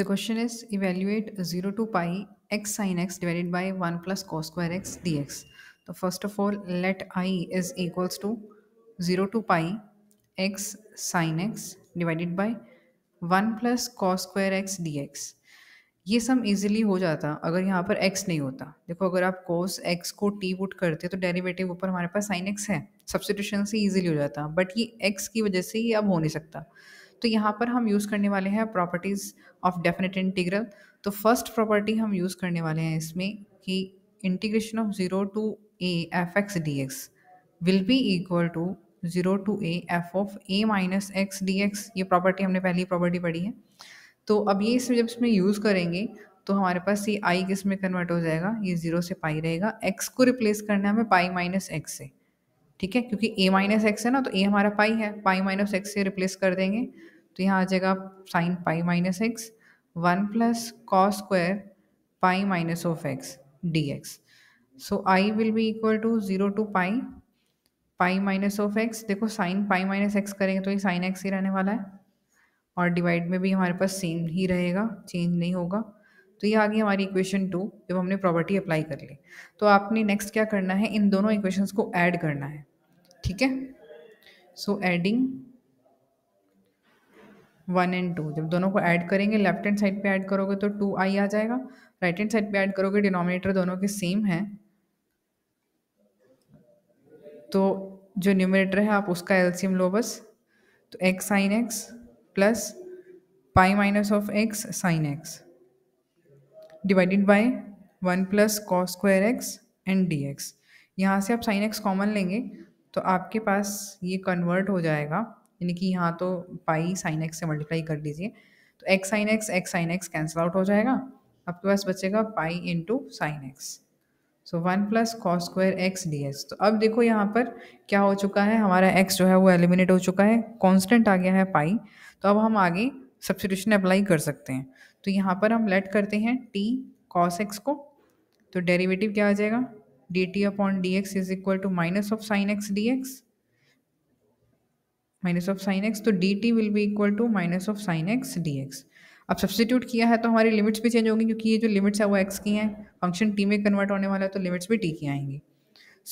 The question is evaluate 0 to pi x sine x divided by 1 plus cos square x dx. So first of all let i is equals to 0 to pi x sine x divided by 1 plus cos square x dx. ये सम easily हो जाता अगर यहाँ पर x नहीं होता देखो अगर आप cos x को t पुट करते तो डेरिवेटिव ऊपर हमारे पास sin x है सब्सटीट्यूशन से इजीली हो जाता बट ये x की वजह से ये अब हो नहीं सकता तो यहाँ पर हम यूज़ करने वाले हैं प्रॉपर्टीज़ ऑफ डेफिनेट इंटीग्रल तो फर्स्ट प्रॉपर्टी हम यूज़ करने वाले हैं इसमें कि integration of zero to A F X D X will be equal to zero to A F of A minus X D X ये प्रॉपर्टी हमने पहली प्रॉपर्टी पढ़ी है तो अब ये इसमें जब इसमें यूज़ करेंगे तो हमारे पास ये आई किस में कन्वर्ट हो जाएगा ये ज़ीरो से पाई रहेगा एक्स को रिप्लेस करना है हमें पाई माइनस एक्स से ठीक है क्योंकि ए माइनस एक्स है ना तो ए हमारा पाई है पाई माइनस एक्स से रिप्लेस कर देंगे तो यहाँ आ जाएगा sine pi minus X one plus cos square pi minus of X D X so I will be equal to zero to pi pi minus of X देखो sine pi minus X करेंगे तो ये sine x ही रहने वाला है और divide में भी हमारे पास सेम ही रहेगा चेंज नहीं होगा तो ये आ गई हमारी इक्वेशन टू जब हमने प्रॉपर्टी अप्लाई कर ली तो आपने नेक्स्ट क्या करना है इन दोनों इक्वेशंस को ऐड करना है ठीक है so adding one and two जब दोनों को ऐड करेंगे लेफ्ट हैंड साइड पे ऐड करोगे तो टू आई आ जाएगा राइट हैंड साइड पे ऐड करोगे डिनोमिनेटर दोनों के सेम है तो जो न्यूमिनेटर है आप उसका एल्सियम लो बस तो X sine X plus pi minus of X sine X divided by one plus cos square X and D X यहाँ से आप साइन एक्स कॉमन लेंगे तो आपके पास ये कन्वर्ट हो जाएगा यानी कि यहाँ तो पाई साइन एक्स से मल्टीप्लाई कर लीजिए तो X sine X X sine X cancel out हो जाएगा आपके पास बचेगा pi into sine X so one plus cos square X D X तो अब देखो यहाँ पर क्या हो चुका है हमारा एक्स जो है वो एलिमिनेट हो चुका है कॉन्स्टेंट आ गया है पाई तो अब हम आगे सब्सिट्यूशन अप्लाई कर सकते हैं तो यहाँ पर हम लेट करते हैं टी कॉस एक्स को तो डेरिवेटिव क्या आ जाएगा D T upon D X is equal to minus of sine X D X minus of sine X तो D T will be equal to minus of sine X D X अब substitute किया है तो हमारी limits भी change होंगी क्योंकि ये जो लिमिट्स है वो एक्स की हैं फंक्शन टी में कन्वर्ट होने वाला है तो लिमिट्स भी टी की आएंगी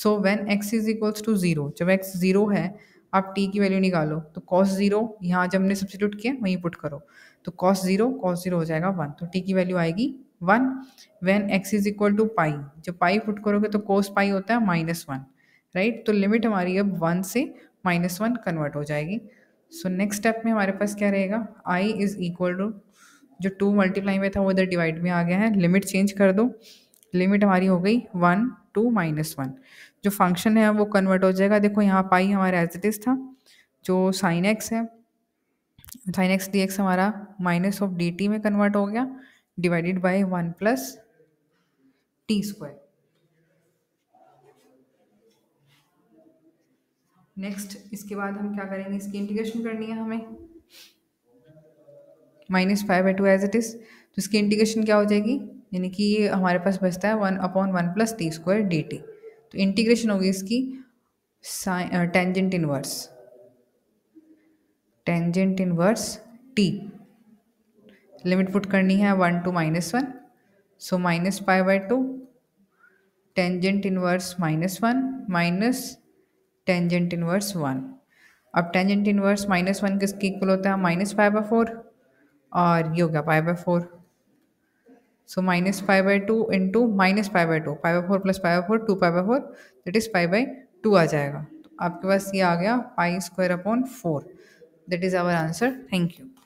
so when X is equals to zero जब एक्स ज़ीरो है आप टी की वैल्यू निकालो तो कॉस ज़ीरो यहाँ जब हमने सब्सटीट्यूट किया वहीं पुट करो तो कॉस जीरो कॉस जीरो हो जाएगा वन तो टी की वैल्यू आएगी one when X is equal to pi जब पाई पुट करोगे तो कोस पाई होता है माइनस वन राइट तो लिमिट हमारी अब वन से माइनस वन कन्वर्ट हो जाएगी सो नेक्स्ट स्टेप में हमारे पास क्या रहेगा आई इज इक्वल टू जो टू मल्टीप्लाई में था वो इधर डिवाइड में आ गया है लिमिट चेंज कर दो लिमिट हमारी हो गई वन टू माइनस वन जो फंक्शन है वो कन्वर्ट हो जाएगा देखो यहाँ पाई हमारा एज इट इज़ था जो साइन एक्स है साइन एक्स डी हमारा माइनस ऑफ डी टी में कन्वर्ट हो गया divided by one plus T square next इसके बाद हम क्या करेंगे इसकी इंटीग्रेशन करनी है हमें minus five by two as it is तो इसकी इंटीग्रेशन क्या हो जाएगी यानी कि ये हमारे पास बचता है one upon one plus T square D T तो इंटीग्रेशन होगी इसकी tangent inverse uh, tangent inverse T limit put करनी है one to minus one so minus pi by two tangent inverse minus one minus tangent inverse one अब tangent inverse minus one किसके equal होता है minus five by four और ये हो गया five by four so minus five by two into minus five by two five by four plus five by four two five by four that is five by two आ जाएगा तो आपके पास ये आ गया pi square upon four That is our answer. Thank you.